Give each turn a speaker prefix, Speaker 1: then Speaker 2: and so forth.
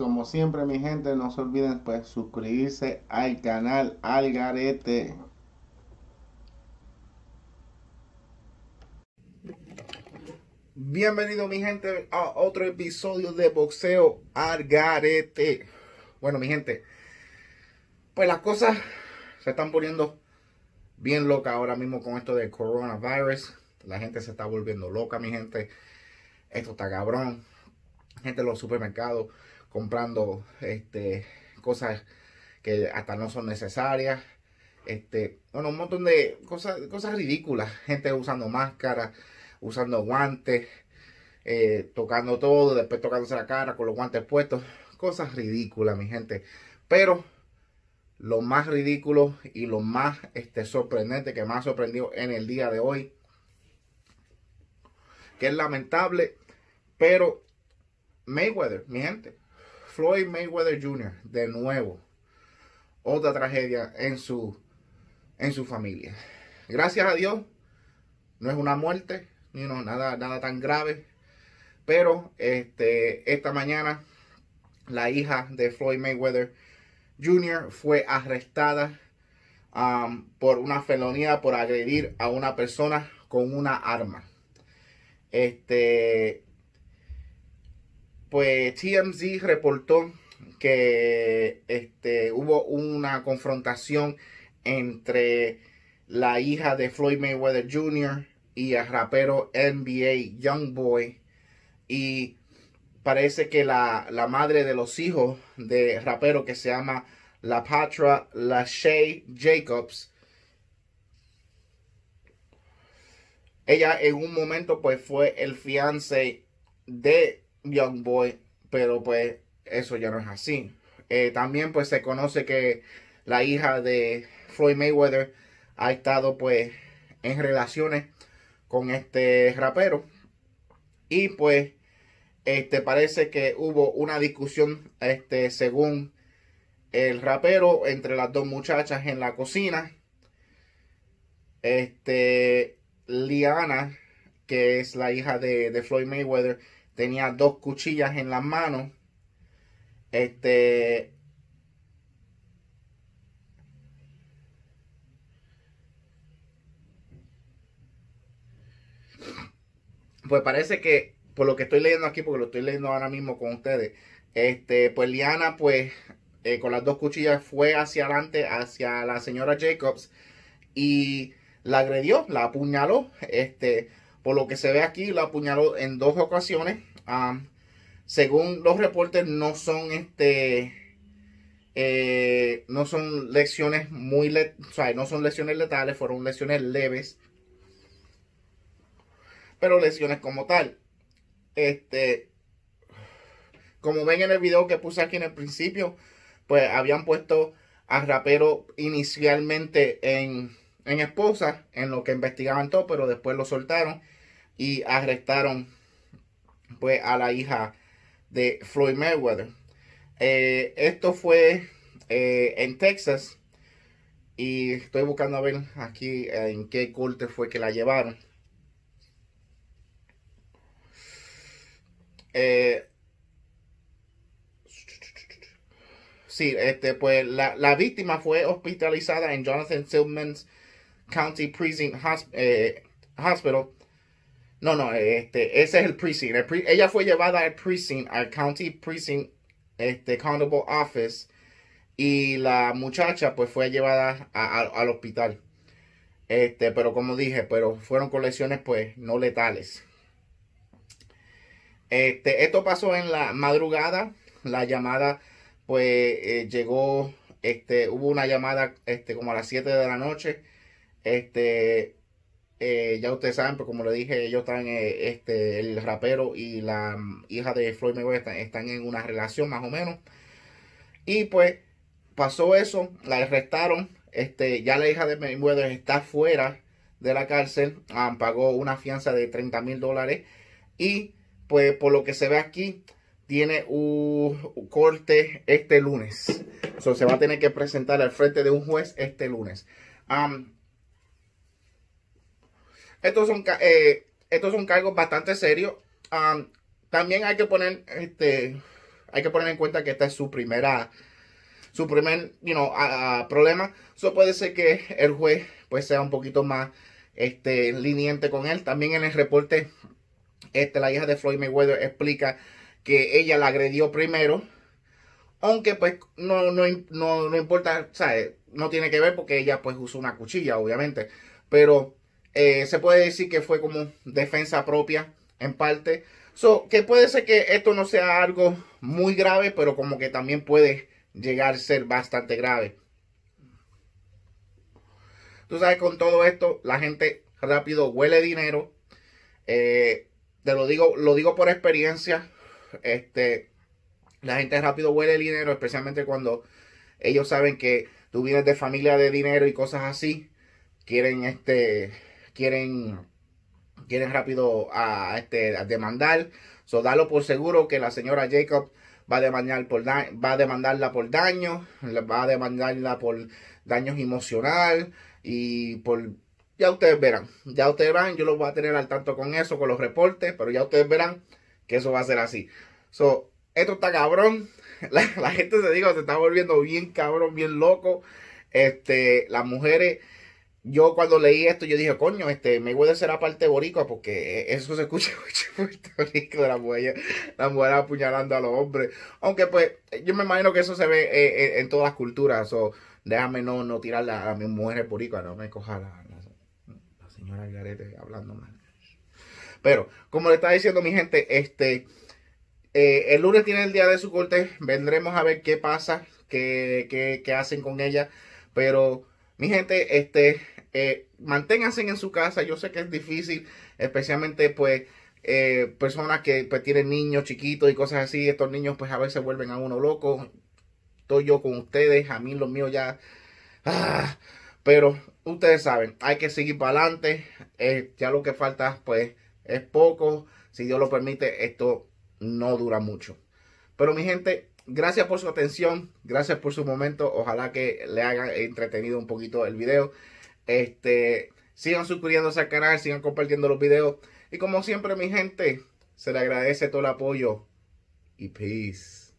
Speaker 1: como siempre mi gente, no se olviden pues suscribirse al canal Algarete. Bienvenido mi gente a otro episodio de boxeo Garete Bueno mi gente, pues las cosas se están poniendo bien locas ahora mismo con esto del coronavirus. La gente se está volviendo loca mi gente. Esto está cabrón gente de los supermercados comprando este, cosas que hasta no son necesarias. Este, bueno, un montón de cosas, cosas ridículas. Gente usando máscaras, usando guantes, eh, tocando todo, después tocándose la cara con los guantes puestos. Cosas ridículas, mi gente. Pero lo más ridículo y lo más este, sorprendente que más sorprendió en el día de hoy, que es lamentable, pero Mayweather, mi gente, Floyd Mayweather Jr., de nuevo, otra tragedia en su, en su familia. Gracias a Dios, no es una muerte, ni nada, nada tan grave, pero este, esta mañana la hija de Floyd Mayweather Jr. fue arrestada um, por una felonía por agredir a una persona con una arma. Este, pues TMZ reportó que este, hubo una confrontación entre la hija de Floyd Mayweather Jr. y el rapero NBA Youngboy. Y parece que la, madre de los hijos de rapero que se llama La Patra Lachey Jacobs. Ella en un momento pues fue el fiance de Young Boy, pero pues eso ya no es así. Eh, también pues se conoce que la hija de Floyd Mayweather ha estado pues en relaciones con este rapero y pues este parece que hubo una discusión este según el rapero entre las dos muchachas en la cocina este Liana que es la hija de, Floyd Mayweather, tenía dos cuchillas en las manos. Este. Pues parece que, por lo que estoy leyendo aquí, porque lo estoy leyendo ahora mismo con ustedes, este, pues Liana, pues, eh, con las dos cuchillas fue hacia adelante, hacia la señora Jacobs, y la agredió, la apuñaló, este, por lo que se ve aquí, la apuñaló en dos ocasiones. según los reportes, no son este. Eh, no son lesiones muy no son lesiones letales, fueron lesiones leves. Pero lesiones como tal. Este. Como ven en el video que puse aquí en el principio, pues habían puesto al rapero inicialmente en en esposa, en lo que investigaban todo, pero después lo soltaron y arrestaron pues a la hija de Floyd Mayweather. Eh, esto fue eh, en Texas y estoy buscando a ver aquí en qué corte fue que la llevaron. Eh, sí, este, pues la, la víctima fue hospitalizada en Jonathan Silman's County Prison eh, Hospital. No, no, este, ese es el precinct. ella fue llevada al precinct, al County prison, este, Countable Office. Y la muchacha pues fue llevada al hospital. Este, pero como dije, pero fueron con pues no letales. Este, esto pasó en la madrugada. La llamada pues eh, llegó, este, hubo una llamada este, como a las 7 de la noche este, eh, ya ustedes saben, pero pues, como le dije, ellos están, eh, este, el rapero y la mm, hija de Floyd Mayweather están, en una relación más o menos. Y pues pasó eso, la arrestaron, este, ya la hija de Mayweather está fuera de la cárcel, pagó una fianza de 30 mil dólares y pues por lo que se ve aquí, tiene un corte este lunes. So, se va a tener que presentar al frente de un juez este lunes. Eh, estos son, cargos bastante serios. también hay que poner este, hay que poner en cuenta que esta es su primera su primer problema eso puede ser que el juez pues sea un poquito más este liniente con él también en el reporte este la hija de Floyd Mayweather explica que ella la agredió primero aunque pues no importa no tiene que ver porque ella pues usó una cuchilla obviamente pero eh, se puede decir que fue como defensa propia en parte. que puede ser que esto no sea algo muy grave, pero como que también puede llegar a ser bastante grave. Tú sabes, con todo esto, la gente rápido huele dinero. Eh, te lo digo, lo digo por experiencia. Este, la gente rápido huele dinero, especialmente cuando ellos saben que tú vienes de familia de dinero y cosas así. Quieren este quieren, quieren rápido a, este, demandar. So, dalo por seguro que la señora Jacob va a, demandar por va a demandarla por daño, va a demandarla por daños emocional y por... Ya ustedes verán, ya ustedes verán, yo los voy a tener al tanto con eso, con los reportes, pero ya ustedes verán que eso va a ser así. So, esto está cabrón, la, gente se digo, se está volviendo bien cabrón, bien loco. Este, las mujeres yo cuando leí esto, yo dije, coño, este, Mayweather será parte boricua porque e, e, eso se escucha mucho en Puerto Rico, la las apuñalando a los hombres. Aunque pues, yo me imagino que eso se ve eh, eh, en todas las culturas, o déjame no, no tirarle a, mis mujeres boricua, no me coja la, señora Garete hablando mal. Pero, como le estaba diciendo mi gente, este, eh, el lunes tiene el día de su corte, vendremos a ver qué pasa, qué, qué hacen con ella, pero mi gente, este, eh, manténganse en su casa. Yo sé que es difícil, especialmente pues eh, personas que pues, tienen niños chiquitos y cosas así. Estos niños pues a veces vuelven a uno loco. Estoy yo con ustedes, a mí los míos ya... Ah, pero ustedes saben, hay que seguir para adelante. Eh, ya lo que falta pues es poco. Si Dios lo permite, esto no dura mucho. Pero mi gente, gracias por su atención, gracias por su momento. Ojalá que le haya entretenido un poquito el video. Este, sigan suscribiéndose al canal, sigan compartiendo los videos. Y como siempre, mi gente, se le agradece todo el apoyo. Y peace.